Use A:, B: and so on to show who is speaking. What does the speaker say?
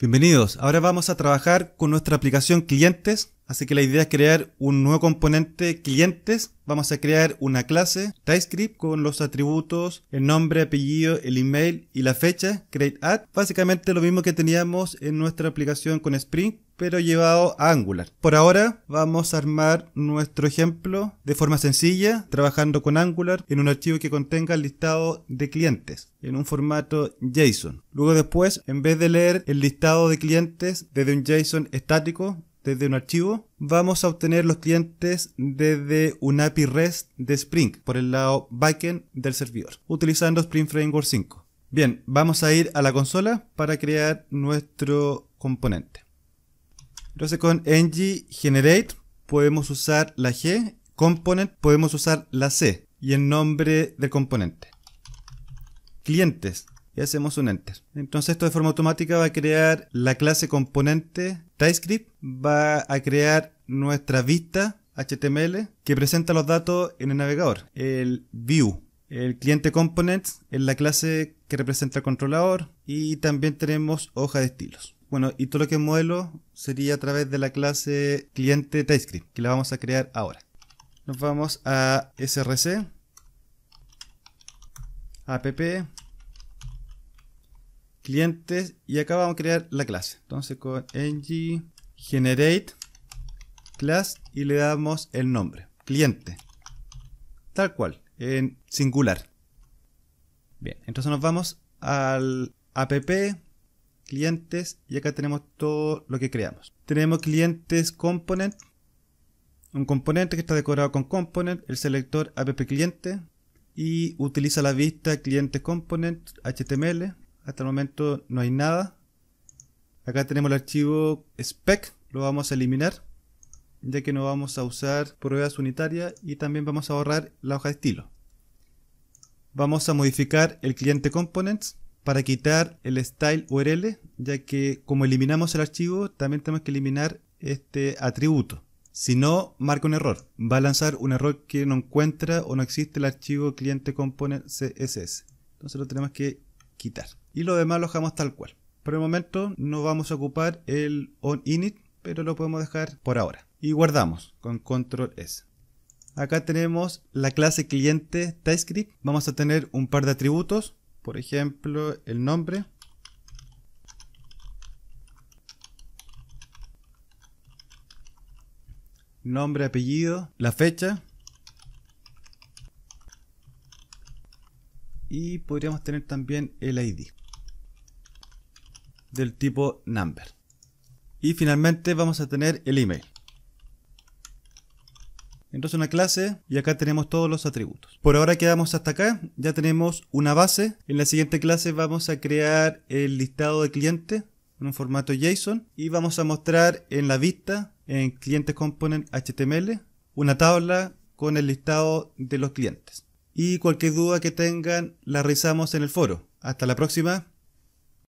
A: Bienvenidos. Ahora vamos a trabajar con nuestra aplicación Clientes Así que la idea es crear un nuevo componente clientes. Vamos a crear una clase TypeScript con los atributos, el nombre, apellido, el email y la fecha, CreateAdd. Básicamente lo mismo que teníamos en nuestra aplicación con Spring, pero llevado a Angular. Por ahora vamos a armar nuestro ejemplo de forma sencilla, trabajando con Angular en un archivo que contenga el listado de clientes en un formato JSON. Luego después, en vez de leer el listado de clientes desde un JSON estático, desde un archivo, vamos a obtener los clientes desde un API REST de Spring por el lado backend del servidor, utilizando Spring Framework 5. Bien, vamos a ir a la consola para crear nuestro componente. Entonces con ng generate podemos usar la g, component podemos usar la c y el nombre del componente. Clientes, hacemos un enter. Entonces esto de forma automática va a crear la clase componente TypeScript, va a crear nuestra vista HTML que presenta los datos en el navegador, el view. El cliente components es la clase que representa el controlador y también tenemos hoja de estilos. Bueno, y todo lo que es modelo sería a través de la clase cliente TypeScript, que la vamos a crear ahora. Nos vamos a src, app, clientes y acá vamos a crear la clase. Entonces con ng generate class y le damos el nombre, cliente. Tal cual, en singular. Bien, entonces nos vamos al app, clientes y acá tenemos todo lo que creamos. Tenemos clientes component, un componente que está decorado con component, el selector app cliente y utiliza la vista clientes component html hasta el momento no hay nada. Acá tenemos el archivo spec, lo vamos a eliminar ya que no vamos a usar pruebas unitarias y también vamos a borrar la hoja de estilo. Vamos a modificar el cliente components para quitar el style URL, ya que como eliminamos el archivo, también tenemos que eliminar este atributo. Si no, marca un error. Va a lanzar un error que no encuentra o no existe el archivo cliente component CSS. Entonces lo tenemos que quitar. Y lo demás lo dejamos tal cual. Por el momento no vamos a ocupar el on init, pero lo podemos dejar por ahora. Y guardamos con control S. Acá tenemos la clase cliente TypeScript. Vamos a tener un par de atributos, por ejemplo el nombre. Nombre, apellido, la fecha y podríamos tener también el ID del tipo number. Y finalmente vamos a tener el email. Entonces una clase y acá tenemos todos los atributos. Por ahora quedamos hasta acá, ya tenemos una base. En la siguiente clase vamos a crear el listado de clientes en un formato JSON y vamos a mostrar en la vista en clientes component HTML una tabla con el listado de los clientes y cualquier duda que tengan la revisamos en el foro. Hasta la próxima.